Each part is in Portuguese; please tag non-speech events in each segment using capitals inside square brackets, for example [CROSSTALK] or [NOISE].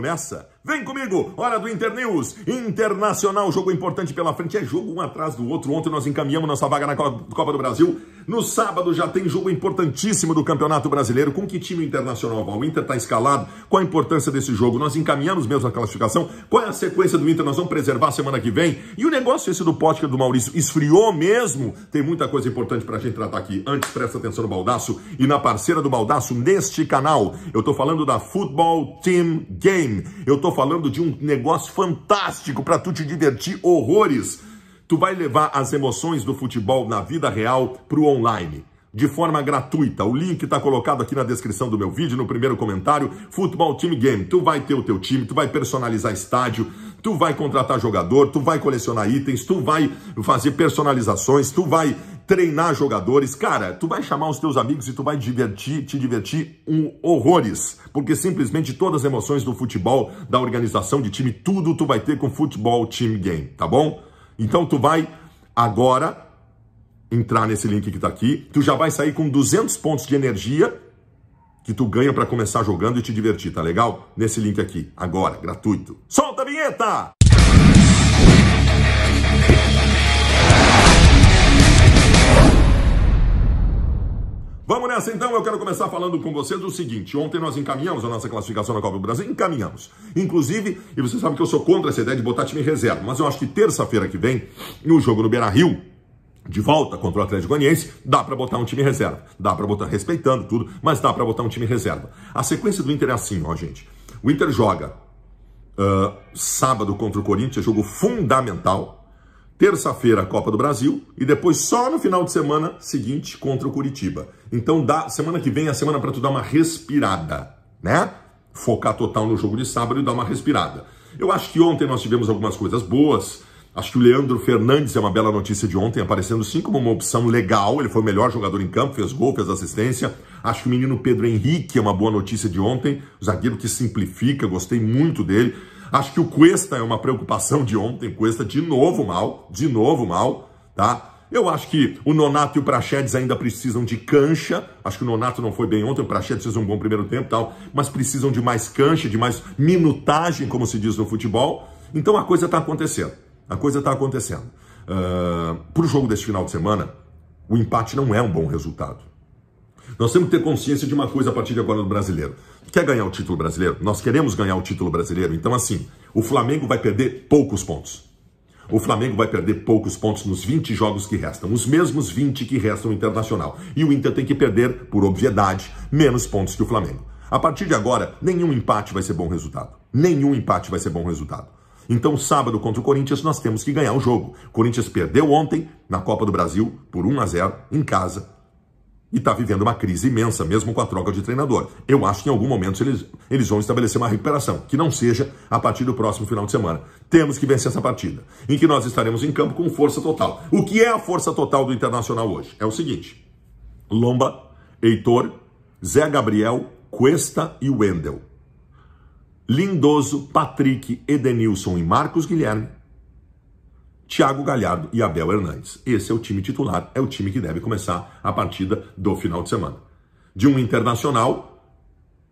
Vamos nessa? Vem comigo, hora do Internews. Internacional, jogo importante pela frente. É jogo um atrás do outro. Ontem nós encaminhamos nossa vaga na Copa do Brasil no sábado já tem jogo importantíssimo do Campeonato Brasileiro. Com que time internacional vai? O Inter está escalado. Qual a importância desse jogo? Nós encaminhamos mesmo a classificação. Qual é a sequência do Inter? Nós vamos preservar a semana que vem. E o negócio esse do Pótica do Maurício esfriou mesmo. Tem muita coisa importante para a gente tratar aqui. Antes, presta atenção no Baldaço e na parceira do Baldaço neste canal. Eu estou falando da Football Team Game. Eu estou falando de um negócio fantástico para tu te divertir horrores Tu vai levar as emoções do futebol na vida real para o online de forma gratuita. O link está colocado aqui na descrição do meu vídeo, no primeiro comentário. Futebol Team Game. Tu vai ter o teu time, tu vai personalizar estádio, tu vai contratar jogador, tu vai colecionar itens, tu vai fazer personalizações, tu vai treinar jogadores. Cara, tu vai chamar os teus amigos e tu vai divertir, te divertir um horrores, porque simplesmente todas as emoções do futebol, da organização de time, tudo tu vai ter com Futebol Team Game, tá bom? Então tu vai agora entrar nesse link que está aqui, tu já vai sair com 200 pontos de energia que tu ganha para começar jogando e te divertir, tá legal? Nesse link aqui, agora, gratuito. Solta a vinheta! nessa então, eu quero começar falando com vocês o seguinte. Ontem nós encaminhamos a nossa classificação na Copa do Brasil, encaminhamos. Inclusive, e você sabe que eu sou contra essa ideia de botar time reserva, mas eu acho que terça-feira que vem, no jogo no Beira-Rio, de volta contra o Atlético Goianiense, dá para botar um time reserva. Dá para botar respeitando tudo, mas dá para botar um time reserva. A sequência do Inter é assim, ó, gente. O Inter joga uh, sábado contra o Corinthians, jogo fundamental terça-feira a Copa do Brasil e depois só no final de semana seguinte contra o Curitiba. Então dá semana que vem é a semana para tu dar uma respirada, né? Focar total no jogo de sábado e dar uma respirada. Eu acho que ontem nós tivemos algumas coisas boas. Acho que o Leandro Fernandes é uma bela notícia de ontem, aparecendo sim como uma opção legal. Ele foi o melhor jogador em campo, fez gol, fez assistência. Acho que o menino Pedro Henrique é uma boa notícia de ontem. O zagueiro que simplifica, gostei muito dele. Acho que o Cuesta é uma preocupação de ontem. Cuesta de novo mal, de novo mal, tá? Eu acho que o Nonato e o Praxedes ainda precisam de cancha. Acho que o Nonato não foi bem ontem, o Praxedes fez um bom primeiro tempo e tal, mas precisam de mais cancha, de mais minutagem, como se diz no futebol. Então a coisa está acontecendo. A coisa está acontecendo. Uh, ah, Para o jogo desse final de semana, o empate não é um bom resultado. Nós temos que ter consciência de uma coisa a partir de agora do brasileiro. Quer ganhar o título brasileiro? Nós queremos ganhar o título brasileiro. Então, assim, o Flamengo vai perder poucos pontos. O Flamengo vai perder poucos pontos nos 20 jogos que restam, os mesmos 20 que restam internacional. E o Inter tem que perder, por obviedade, menos pontos que o Flamengo. A partir de agora, nenhum empate vai ser bom resultado. Nenhum empate vai ser bom resultado. Então, sábado contra o Corinthians, nós temos que ganhar o jogo. O Corinthians perdeu ontem na Copa do Brasil por 1 a 0 em casa e está vivendo uma crise imensa, mesmo com a troca de treinador. Eu acho que em algum momento eles, eles vão estabelecer uma recuperação, que não seja a partir do próximo final de semana. Temos que vencer essa partida, em que nós estaremos em campo com força total. O que é a força total do Internacional hoje? É o seguinte: Lomba, Heitor, Zé Gabriel, Cuesta e Wendel. Lindoso, Patrick, Edenilson e Marcos Guilherme Thiago Galhardo e Abel Hernandes. Esse é o time titular, é o time que deve começar a partida do final de semana. De um internacional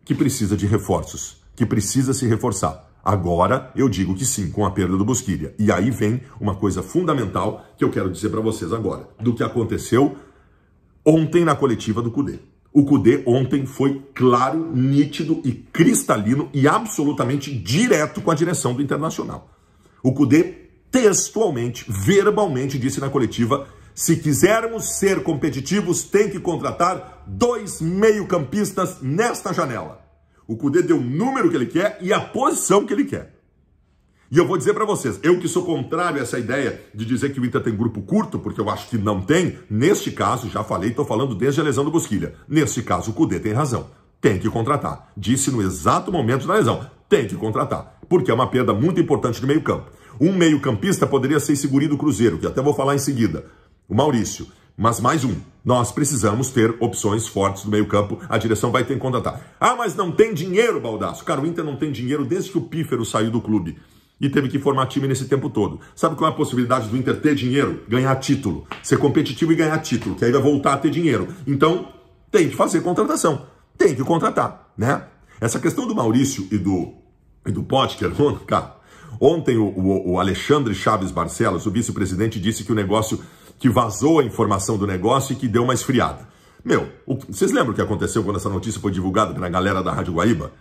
que precisa de reforços, que precisa se reforçar. Agora eu digo que sim, com a perda do Busquilha. E aí vem uma coisa fundamental que eu quero dizer para vocês agora, do que aconteceu ontem na coletiva do Cudê. O Cudê ontem foi claro, nítido e cristalino e absolutamente direto com a direção do Internacional. O Cudê textualmente, verbalmente disse na coletiva: se quisermos ser competitivos, tem que contratar dois meio-campistas nesta janela. O Cudê deu o número que ele quer e a posição que ele quer. E eu vou dizer para vocês, eu que sou contrário a essa ideia de dizer que o Inter tem grupo curto, porque eu acho que não tem, neste caso, já falei, estou falando desde a lesão do Bosquilha. Neste caso, o Cudê tem razão. Tem que contratar. Disse no exato momento da lesão. Tem que contratar. Porque é uma perda muito importante de meio campo. Um meio-campista poderia ser esse guri do Cruzeiro, que até vou falar em seguida, o Maurício. Mas mais um, nós precisamos ter opções fortes do meio-campo, a direção vai ter que contratar. Ah, mas não tem dinheiro, Baldaço. Cara, o Inter não tem dinheiro desde que o Pífero saiu do clube e teve que formar time nesse tempo todo. Sabe qual é a possibilidade do Inter ter dinheiro? Ganhar título. Ser competitivo e ganhar título, que aí vai voltar a ter dinheiro. Então, tem que fazer contratação. Tem que contratar, né? Essa questão do Maurício e do, e do Potker, [LAUGHS] cara, Ontem, o, o, o Alexandre Chaves Barcelos, o vice-presidente, disse que o negócio, que vazou a informação do negócio e que deu uma esfriada. Meu, o, vocês lembram o que aconteceu quando essa notícia foi divulgada pela galera da Rádio Guaíba?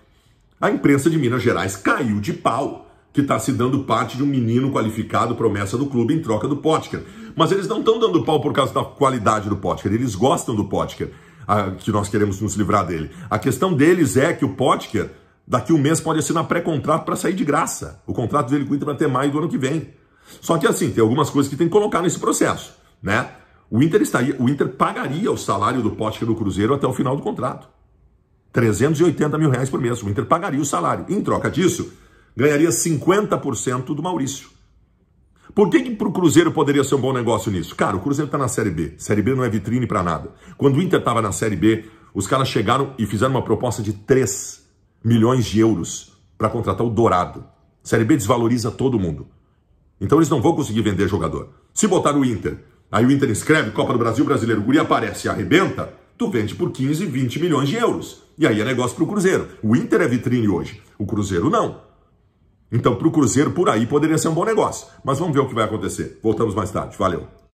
A imprensa de Minas Gerais caiu de pau que está se dando parte de um menino qualificado, promessa do clube, em troca do Potker. Mas eles não estão dando pau por causa da qualidade do Potker, eles gostam do Potker, a, ah, que nós queremos nos livrar dele. A questão deles é que o Potker Daqui um mês pode assinar pré-contrato para sair de graça. O contrato dele com o Inter vai ter maio do ano que vem. Só que assim, tem algumas coisas que tem que colocar nesse processo, né? O Inter estaria, o Inter pagaria o salário do Pote do Cruzeiro até o final do contrato. 380 mil reais por mês. O Inter pagaria o salário. Em troca disso, ganharia 50% do Maurício. Por que, que para o Cruzeiro poderia ser um bom negócio nisso? Cara, o Cruzeiro está na Série B. Série B não é vitrine para nada. Quando o Inter estava na Série B, os caras chegaram e fizeram uma proposta de 3 milhões de euros para contratar o Dourado. Série B desvaloriza todo mundo. Então eles não vão conseguir vender jogador. Se botar o Inter, aí o Inter escreve Copa do Brasil Brasileiro, o Guri aparece e arrebenta, tu vende por 15, 20 milhões de euros. E aí é negócio para o Cruzeiro. O Inter é vitrine hoje, o Cruzeiro não. Então para o Cruzeiro por aí poderia ser um bom negócio. Mas vamos ver o que vai acontecer. Voltamos mais tarde. Valeu.